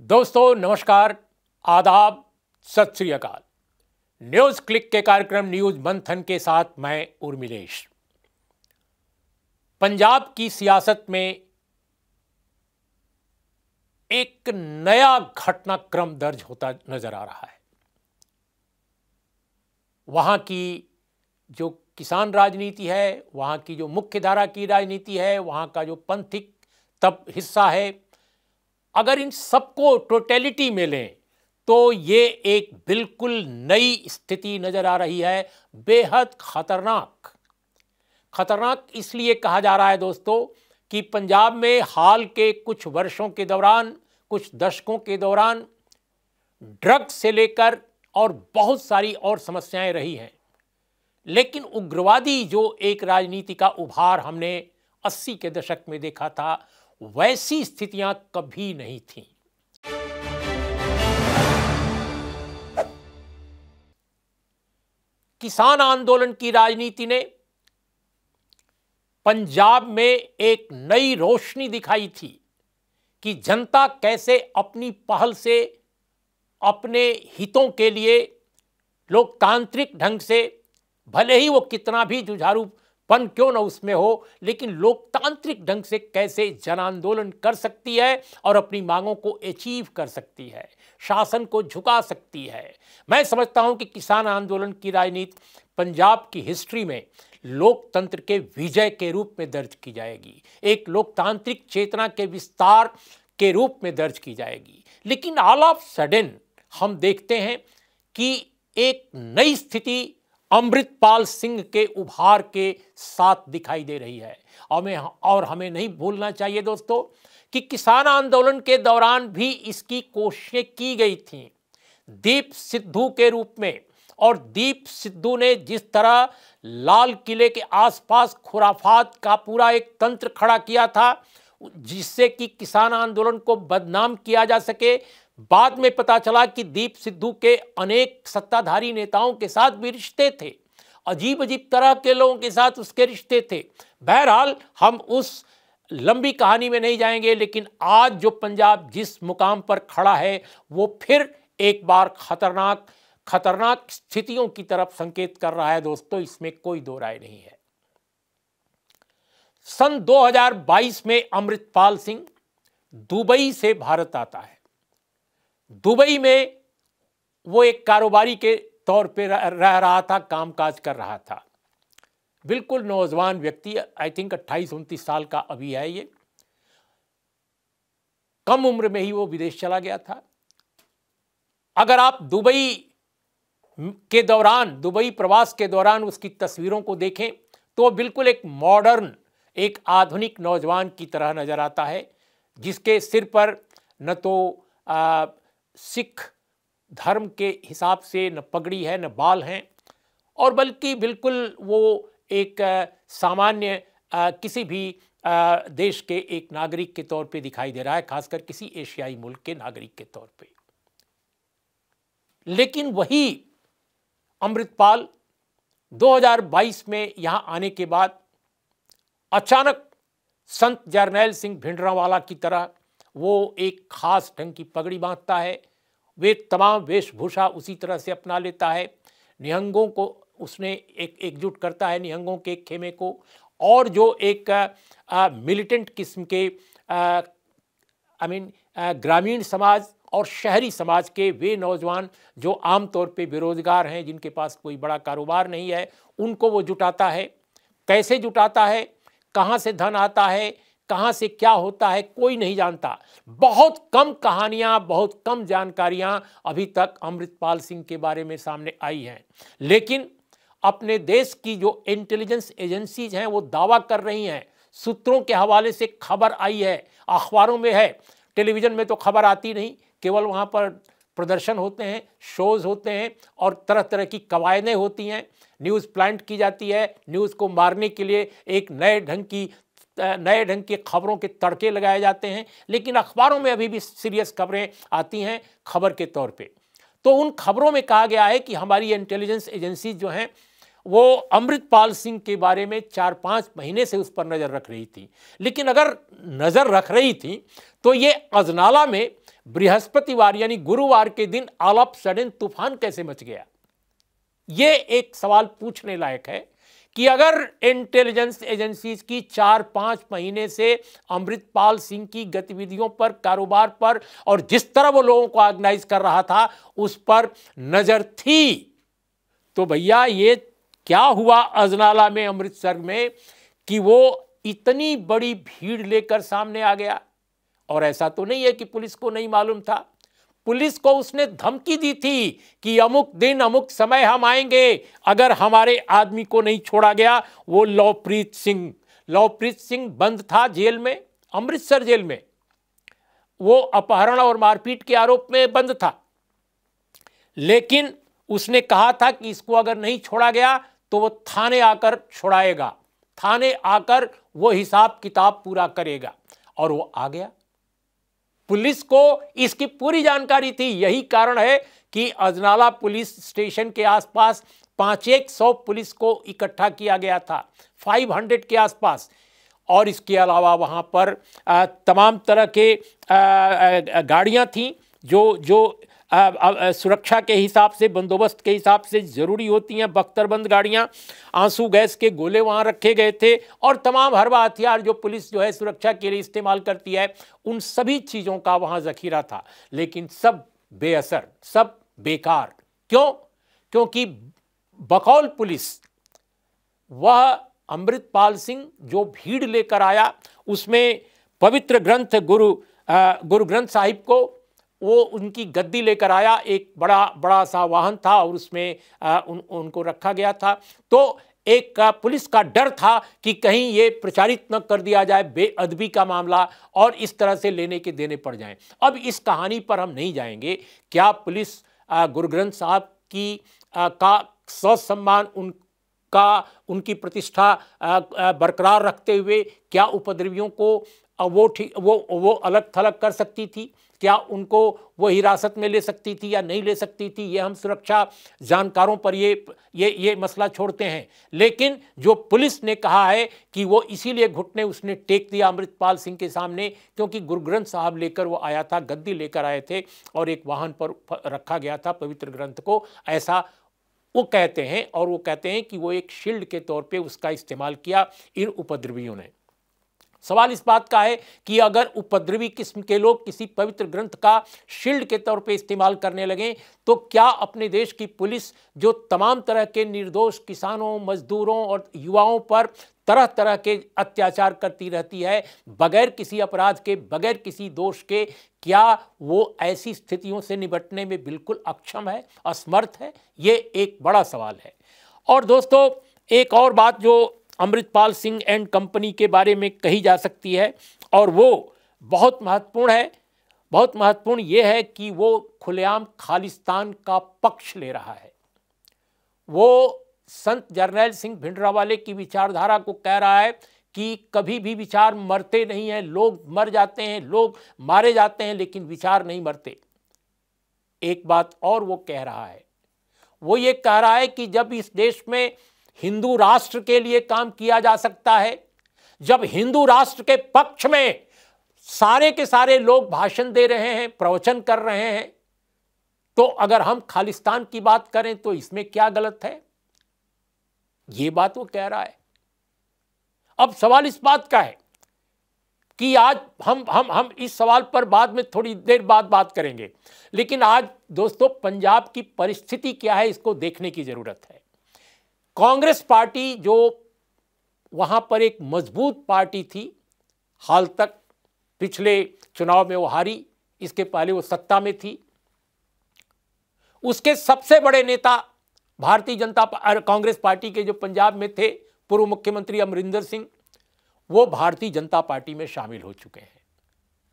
दोस्तों नमस्कार आदाब सत श्री अकाल न्यूज क्लिक के कार्यक्रम न्यूज मंथन के साथ मैं उर्मिलेश पंजाब की सियासत में एक नया घटनाक्रम दर्ज होता नजर आ रहा है वहां की जो किसान राजनीति है वहां की जो मुख्य धारा की राजनीति है वहां का जो पंथिक तब हिस्सा है अगर इन सबको टोटेलिटी में लें तो ये एक बिल्कुल नई स्थिति नज़र आ रही है बेहद ख़तरनाक ख़तरनाक इसलिए कहा जा रहा है दोस्तों कि पंजाब में हाल के कुछ वर्षों के दौरान कुछ दशकों के दौरान ड्रग से लेकर और बहुत सारी और समस्याएं रही हैं लेकिन उग्रवादी जो एक राजनीति का उभार हमने 80 के दशक में देखा था वैसी स्थितियां कभी नहीं थी किसान आंदोलन की राजनीति ने पंजाब में एक नई रोशनी दिखाई थी कि जनता कैसे अपनी पहल से अपने हितों के लिए लोकतांत्रिक ढंग से भले ही वो कितना भी जुझारू पन क्यों ना उसमें हो लेकिन लोकतांत्रिक ढंग से कैसे जन आंदोलन कर सकती है और अपनी मांगों को अचीव कर सकती है शासन को झुका सकती है मैं समझता हूं कि किसान आंदोलन की राजनीति पंजाब की हिस्ट्री में लोकतंत्र के विजय के रूप में दर्ज की जाएगी एक लोकतांत्रिक चेतना के विस्तार के रूप में दर्ज की जाएगी लेकिन ऑल ऑफ सडन हम देखते हैं कि एक नई स्थिति अमृतपाल सिंह के उभार के साथ दिखाई दे रही है हमें और हमें नहीं भूलना चाहिए दोस्तों कि किसान आंदोलन के दौरान भी इसकी कोशिशें की गई थी दीप सिद्धू के रूप में और दीप सिद्धू ने जिस तरह लाल किले के आसपास खुराफात का पूरा एक तंत्र खड़ा किया था जिससे कि किसान आंदोलन को बदनाम किया जा सके बाद में पता चला कि दीप सिद्धू के अनेक सत्ताधारी नेताओं के साथ भी रिश्ते थे अजीब अजीब तरह के लोगों के साथ उसके रिश्ते थे बहरहाल हम उस लंबी कहानी में नहीं जाएंगे लेकिन आज जो पंजाब जिस मुकाम पर खड़ा है वो फिर एक बार खतरनाक खतरनाक स्थितियों की तरफ संकेत कर रहा है दोस्तों इसमें कोई दो राय नहीं है सन 2022 में अमृतपाल सिंह दुबई से भारत आता है दुबई में वो एक कारोबारी के तौर पे रह रहा था कामकाज कर रहा था बिल्कुल नौजवान व्यक्ति आई थिंक अट्ठाईस उनतीस साल का अभी है ये कम उम्र में ही वो विदेश चला गया था अगर आप दुबई के दौरान दुबई प्रवास के दौरान उसकी तस्वीरों को देखें तो बिल्कुल एक मॉडर्न एक आधुनिक नौजवान की तरह नज़र आता है जिसके सिर पर न तो आ, सिख धर्म के हिसाब से न पगड़ी है न बाल हैं और बल्कि बिल्कुल वो एक सामान्य किसी भी देश के एक नागरिक के तौर पे दिखाई दे रहा है खासकर किसी एशियाई मुल्क के नागरिक के तौर पे लेकिन वही अमृतपाल 2022 में यहां आने के बाद अचानक संत जरनैल सिंह भिंडरावाला की तरह वो एक खास ढंग की पगड़ी बांधता है वे तमाम वेशभूषा उसी तरह से अपना लेता है निहंगों को उसने एक एकजुट करता है निहंगों के खेमे को और जो एक मिलिटेंट किस्म के आई मीन ग्रामीण समाज और शहरी समाज के वे नौजवान जो आमतौर पे बेरोज़गार हैं जिनके पास कोई बड़ा कारोबार नहीं है उनको वो जुटाता है कैसे जुटाता है कहाँ से धन आता है कहाँ से क्या होता है कोई नहीं जानता बहुत कम कहानियाँ बहुत कम जानकारियाँ अभी तक अमृतपाल सिंह के बारे में सामने आई हैं लेकिन अपने देश की जो इंटेलिजेंस एजेंसीज हैं वो दावा कर रही हैं सूत्रों के हवाले से खबर आई है अखबारों में है टेलीविज़न में तो खबर आती नहीं केवल वहाँ पर प्रदर्शन होते हैं शोज़ होते हैं और तरह तरह की कवायदें होती हैं न्यूज़ प्लांट की जाती है न्यूज़ को मारने के लिए एक नए ढंग की नए ढंग की खबरों के तड़के लगाए जाते हैं लेकिन अखबारों में अभी भी सीरियस खबरें आती हैं खबर के तौर पर तो उन खबरों में कहा गया है कि हमारी इंटेलिजेंस एजेंसी जो हैं वो अमृतपाल सिंह के बारे में चार पाँच महीने से उस पर नज़र रख रही थी लेकिन अगर नज़र रख रही थी तो ये अजनाला में बृहस्पतिवार यानी गुरुवार के दिन आल ऑफ सडन तूफान कैसे मच गया ये एक सवाल पूछने लायक है कि अगर इंटेलिजेंस एजेंसीज की चार पांच महीने से अमृतपाल सिंह की गतिविधियों पर कारोबार पर और जिस तरह वो लोगों को ऑर्गेनाइज कर रहा था उस पर नज़र थी तो भैया ये क्या हुआ अजनाला में अमृतसर में कि वो इतनी बड़ी भीड़ लेकर सामने आ गया और ऐसा तो नहीं है कि पुलिस को नहीं मालूम था पुलिस को उसने धमकी दी थी कि अमुक दिन अमुक समय हम आएंगे अगर हमारे आदमी को नहीं छोड़ा गया वो लवप्रीत सिंह लवप्रीत सिंह बंद था जेल में अमृतसर जेल में वो अपहरण और मारपीट के आरोप में बंद था लेकिन उसने कहा था कि इसको अगर नहीं छोड़ा गया तो वो थाने आकर छोड़ाएगा थाने आकर वो हिसाब किताब पूरा करेगा और वो आ गया पुलिस को इसकी पूरी जानकारी थी यही कारण है कि अजनाला पुलिस स्टेशन के आसपास पाँच एक सौ पुलिस को इकट्ठा किया गया था 500 के आसपास और इसके अलावा वहाँ पर तमाम तरह के गाड़ियाँ थीं जो जो सुरक्षा के हिसाब से बंदोबस्त के हिसाब से ज़रूरी होती हैं बख्तरबंद गाड़ियाँ आंसू गैस के गोले वहाँ रखे गए थे और तमाम हरवा हथियार जो पुलिस जो है सुरक्षा के लिए इस्तेमाल करती है उन सभी चीज़ों का वहाँ ज़खीरा था लेकिन सब बेअसर सब बेकार क्यों क्योंकि बकौल पुलिस वह अमृतपाल सिंह जो भीड़ लेकर आया उसमें पवित्र ग्रंथ गुरु आ, गुरु ग्रंथ साहिब को वो उनकी गद्दी लेकर आया एक बड़ा बड़ा सा वाहन था और उसमें आ, उन, उनको रखा गया था तो एक पुलिस का डर था कि कहीं ये प्रचारित न कर दिया जाए बेअदबी का मामला और इस तरह से लेने के देने पड़ जाएं अब इस कहानी पर हम नहीं जाएंगे क्या पुलिस गुरु ग्रंथ साहब की आ, का ससम्मान उन का उनकी प्रतिष्ठा बरकरार रखते हुए क्या उपद्रवियों को वो ठीक वो वो अलग थलग कर सकती थी क्या उनको वो हिरासत में ले सकती थी या नहीं ले सकती थी ये हम सुरक्षा जानकारों पर ये ये ये मसला छोड़ते हैं लेकिन जो पुलिस ने कहा है कि वो इसीलिए घुटने उसने टेक दिया अमृतपाल सिंह के सामने क्योंकि गुरु ग्रंथ साहब लेकर वो आया था गद्दी लेकर आए थे और एक वाहन पर रखा गया था पवित्र ग्रंथ को ऐसा वो कहते हैं और वो कहते हैं कि वो एक शील्ड के तौर पे उसका इस्तेमाल किया इन उपद्रवियों ने सवाल इस बात का है कि अगर उपद्रवी किस्म के लोग किसी पवित्र ग्रंथ का शील्ड के तौर पे इस्तेमाल करने लगें तो क्या अपने देश की पुलिस जो तमाम तरह के निर्दोष किसानों मजदूरों और युवाओं पर तरह तरह के अत्याचार करती रहती है बगैर किसी अपराध के बगैर किसी दोष के क्या वो ऐसी स्थितियों से निपटने में बिल्कुल अक्षम है असमर्थ है ये एक बड़ा सवाल है और दोस्तों एक और बात जो अमृतपाल सिंह एंड कंपनी के बारे में कही जा सकती है और वो बहुत महत्वपूर्ण है बहुत महत्वपूर्ण ये है कि वो खुलेआम खालिस्तान का पक्ष ले रहा है वो संत जर्नैल सिंह भिंडरावाले की विचारधारा को कह रहा है कि कभी भी विचार मरते नहीं हैं लोग मर जाते हैं लोग मारे जाते हैं लेकिन विचार नहीं मरते एक बात और वो कह रहा है वो ये कह रहा है कि जब इस देश में हिंदू राष्ट्र के लिए काम किया जा सकता है जब हिंदू राष्ट्र के पक्ष में सारे के सारे लोग भाषण दे रहे हैं प्रवचन कर रहे हैं तो अगर हम खालिस्तान की बात करें तो इसमें क्या गलत है यह बात वो कह रहा है अब सवाल इस बात का है कि आज हम हम हम इस सवाल पर बाद में थोड़ी देर बाद बात करेंगे लेकिन आज दोस्तों पंजाब की परिस्थिति क्या है इसको देखने की ज़रूरत है कांग्रेस पार्टी जो वहां पर एक मजबूत पार्टी थी हाल तक पिछले चुनाव में वो हारी इसके पहले वो सत्ता में थी उसके सबसे बड़े नेता भारतीय जनता कांग्रेस पार्टी के जो पंजाब में थे पूर्व मुख्यमंत्री अमरिंदर सिंह वो भारतीय जनता पार्टी में शामिल हो चुके हैं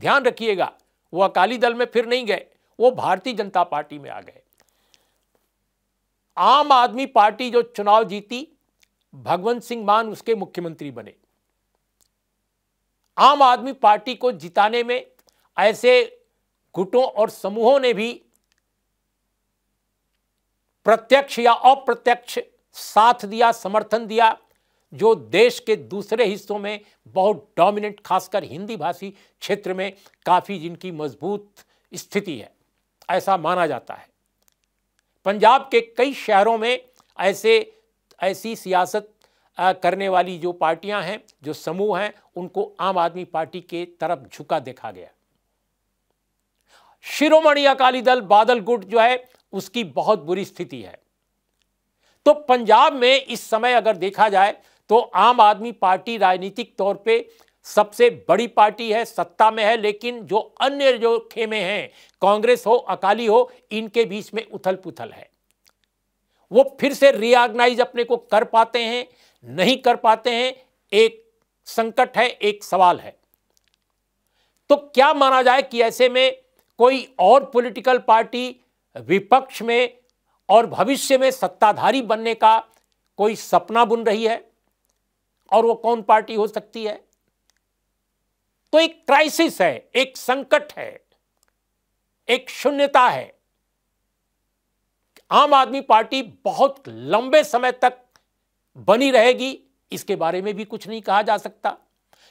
ध्यान रखिएगा वो अकाली दल में फिर नहीं गए वो भारतीय जनता पार्टी में आ गए आम आदमी पार्टी जो चुनाव जीती भगवंत सिंह मान उसके मुख्यमंत्री बने आम आदमी पार्टी को जिताने में ऐसे गुटों और समूहों ने भी प्रत्यक्ष या अप्रत्यक्ष साथ दिया समर्थन दिया जो देश के दूसरे हिस्सों में बहुत डोमिनेंट खासकर हिंदी भाषी क्षेत्र में काफ़ी जिनकी मजबूत स्थिति है ऐसा माना जाता है पंजाब के कई शहरों में ऐसे ऐसी सियासत करने वाली जो पार्टियां हैं जो समूह हैं उनको आम आदमी पार्टी के तरफ झुका देखा गया शिरोमणि अकाली दल बादल गुट जो है उसकी बहुत बुरी स्थिति है तो पंजाब में इस समय अगर देखा जाए तो आम आदमी पार्टी राजनीतिक तौर पे सबसे बड़ी पार्टी है सत्ता में है लेकिन जो अन्य जो खेमे हैं कांग्रेस हो अकाली हो इनके बीच में उथल पुथल है वो फिर से रियागनाइज अपने को कर पाते हैं नहीं कर पाते हैं एक संकट है एक सवाल है तो क्या माना जाए कि ऐसे में कोई और पॉलिटिकल पार्टी विपक्ष में और भविष्य में सत्ताधारी बनने का कोई सपना बुन रही है और वो कौन पार्टी हो सकती है तो एक क्राइसिस है एक संकट है एक शून्यता है आम आदमी पार्टी बहुत लंबे समय तक बनी रहेगी इसके बारे में भी कुछ नहीं कहा जा सकता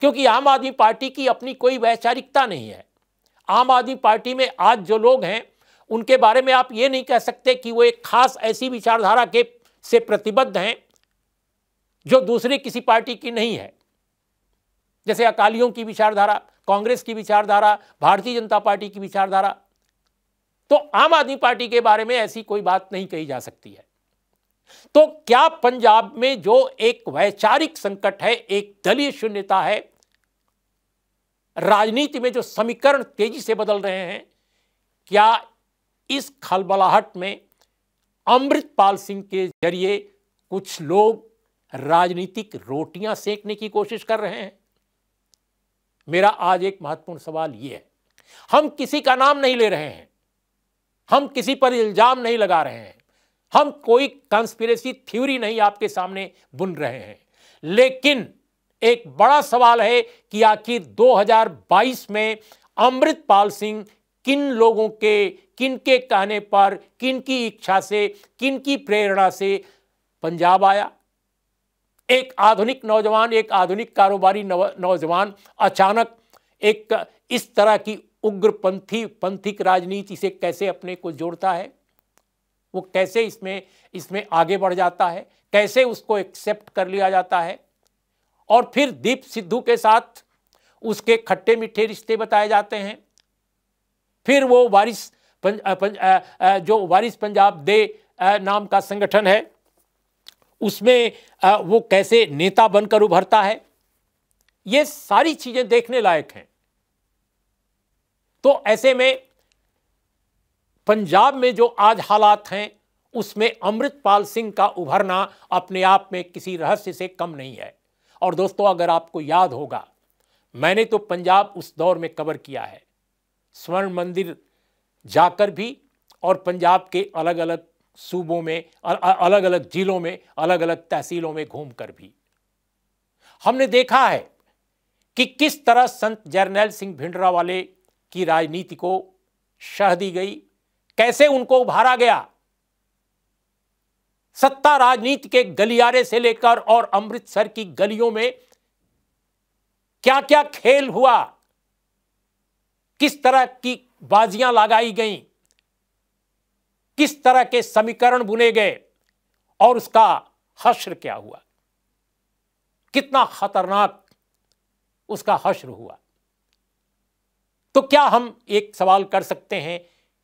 क्योंकि आम आदमी पार्टी की अपनी कोई वैचारिकता नहीं है आम आदमी पार्टी में आज जो लोग हैं उनके बारे में आप ये नहीं कह सकते कि वो एक खास ऐसी विचारधारा के से प्रतिबद्ध हैं जो दूसरे किसी पार्टी की नहीं है जैसे अकालियों की विचारधारा कांग्रेस की विचारधारा भारतीय जनता पार्टी की विचारधारा तो आम आदमी पार्टी के बारे में ऐसी कोई बात नहीं कही जा सकती है तो क्या पंजाब में जो एक वैचारिक संकट है एक दलीय शून्यता है राजनीति में जो समीकरण तेजी से बदल रहे हैं क्या इस खलबलाहट में अमृतपाल सिंह के जरिए कुछ लोग राजनीतिक रोटियां सेकने की कोशिश कर रहे हैं मेरा आज एक महत्वपूर्ण सवाल यह है हम किसी का नाम नहीं ले रहे हैं हम किसी पर इल्जाम नहीं लगा रहे हैं हम कोई कंस्पिरेसी थ्योरी नहीं आपके सामने बुन रहे हैं लेकिन एक बड़ा सवाल है कि आखिर 2022 में अमृतपाल सिंह किन लोगों के किन के कहने पर किन की इच्छा से किन की प्रेरणा से पंजाब आया एक आधुनिक नौजवान एक आधुनिक कारोबारी नौजवान अचानक एक इस तरह की उग्रपंथी पंथिक राजनीति से कैसे अपने को जोड़ता है वो कैसे इसमें इसमें आगे बढ़ जाता है कैसे उसको एक्सेप्ट कर लिया जाता है और फिर दीप सिद्धू के साथ उसके खट्टे मीठे रिश्ते बताए जाते हैं फिर वो वारिस पंज, पंज, जो वारिस पंजाब दे नाम का संगठन है उसमें वो कैसे नेता बनकर उभरता है ये सारी चीजें देखने लायक हैं तो ऐसे में पंजाब में जो आज हालात हैं उसमें अमृतपाल सिंह का उभरना अपने आप में किसी रहस्य से कम नहीं है और दोस्तों अगर आपको याद होगा मैंने तो पंजाब उस दौर में कवर किया है स्वर्ण मंदिर जाकर भी और पंजाब के अलग अलग सूबों में अलग अलग जिलों में अलग अलग तहसीलों में घूमकर भी हमने देखा है कि किस तरह संत जर्नैल सिंह भिंडरा वाले की राजनीति को शह दी गई कैसे उनको उभारा गया सत्ता राजनीति के गलियारे से लेकर और अमृतसर की गलियों में क्या क्या खेल हुआ किस तरह की बाजियां लगाई गईं किस तरह के समीकरण बुने गए और उसका हश्र क्या हुआ कितना खतरनाक उसका हश्र हुआ तो क्या हम एक सवाल कर सकते हैं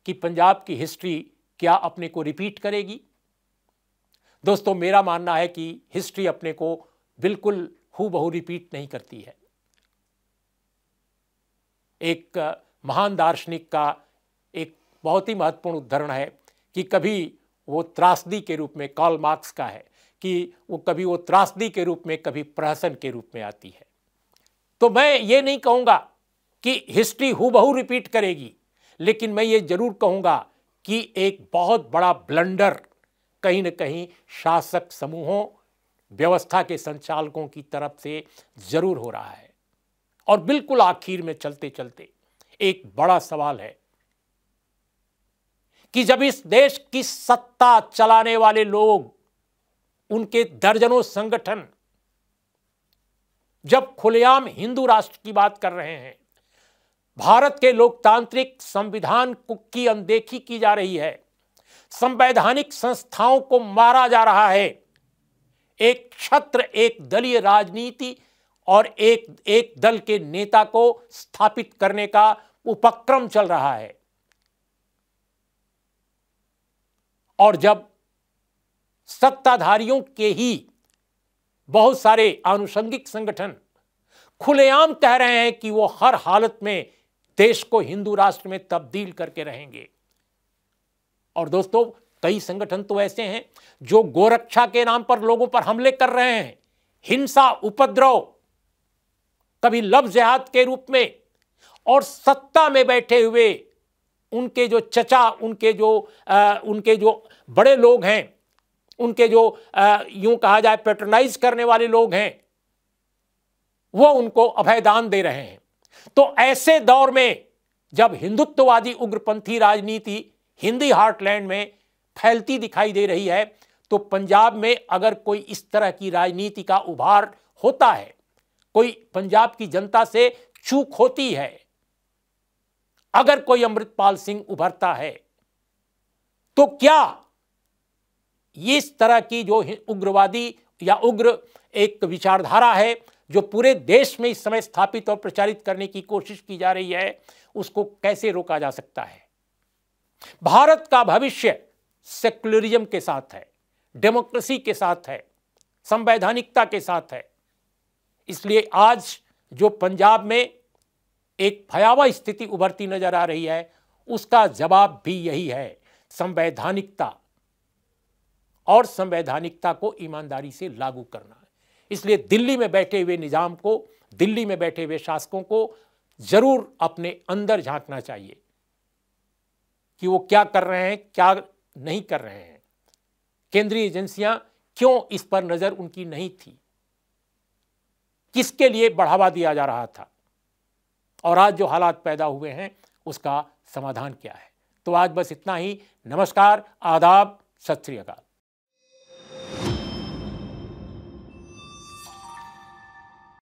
कि पंजाब की हिस्ट्री क्या अपने को रिपीट करेगी दोस्तों मेरा मानना है कि हिस्ट्री अपने को बिल्कुल हु बहु रिपीट नहीं करती है एक महान दार्शनिक का एक बहुत ही महत्वपूर्ण उदाहरण है कि कभी वो त्रासदी के रूप में कॉल मार्क्स का है कि वो कभी वो त्रासदी के रूप में कभी प्रहसन के रूप में आती है तो मैं ये नहीं कहूँगा कि हिस्ट्री हूबहू रिपीट करेगी लेकिन मैं ये जरूर कहूँगा कि एक बहुत बड़ा ब्लंडर कहीं ना कहीं शासक समूहों व्यवस्था के संचालकों की तरफ से जरूर हो रहा है और बिल्कुल आखिर में चलते चलते एक बड़ा सवाल है कि जब इस देश की सत्ता चलाने वाले लोग उनके दर्जनों संगठन जब खुलेआम हिंदू राष्ट्र की बात कर रहे हैं भारत के लोकतांत्रिक संविधान की अनदेखी की जा रही है संवैधानिक संस्थाओं को मारा जा रहा है एक छत्र एक दलीय राजनीति और एक एक दल के नेता को स्थापित करने का उपक्रम चल रहा है और जब सत्ताधारियों के ही बहुत सारे आनुषंगिक संगठन खुलेआम कह रहे हैं कि वो हर हालत में देश को हिंदू राष्ट्र में तब्दील करके रहेंगे और दोस्तों कई संगठन तो ऐसे हैं जो गोरक्षा के नाम पर लोगों पर हमले कर रहे हैं हिंसा उपद्रव कभी लफ जिहाद के रूप में और सत्ता में बैठे हुए उनके जो चचा उनके जो आ, उनके जो बड़े लोग हैं उनके जो यूं कहा जाए पेट्रोनाइज करने वाले लोग हैं वो उनको अभयदान दे रहे हैं तो ऐसे दौर में जब हिंदुत्ववादी उग्रपंथी राजनीति हिंदी हार्टलैंड में फैलती दिखाई दे रही है तो पंजाब में अगर कोई इस तरह की राजनीति का उभार होता है कोई पंजाब की जनता से चूक होती है अगर कोई अमृतपाल सिंह उभरता है तो क्या इस तरह की जो उग्रवादी या उग्र एक विचारधारा है जो पूरे देश में इस समय स्थापित और प्रचारित करने की कोशिश की जा रही है उसको कैसे रोका जा सकता है भारत का भविष्य सेक्युलरिज्म के साथ है डेमोक्रेसी के साथ है संवैधानिकता के साथ है इसलिए आज जो पंजाब में एक भयावह स्थिति उभरती नजर आ रही है उसका जवाब भी यही है संवैधानिकता और संवैधानिकता को ईमानदारी से लागू करना इसलिए दिल्ली में बैठे हुए निजाम को दिल्ली में बैठे हुए शासकों को जरूर अपने अंदर झांकना चाहिए कि वो क्या कर रहे हैं क्या नहीं कर रहे हैं केंद्रीय एजेंसियां क्यों इस पर नजर उनकी नहीं थी किसके लिए बढ़ावा दिया जा रहा था और आज जो हालात पैदा हुए हैं उसका समाधान क्या है तो आज बस इतना ही नमस्कार आदाब सत श्रीकाल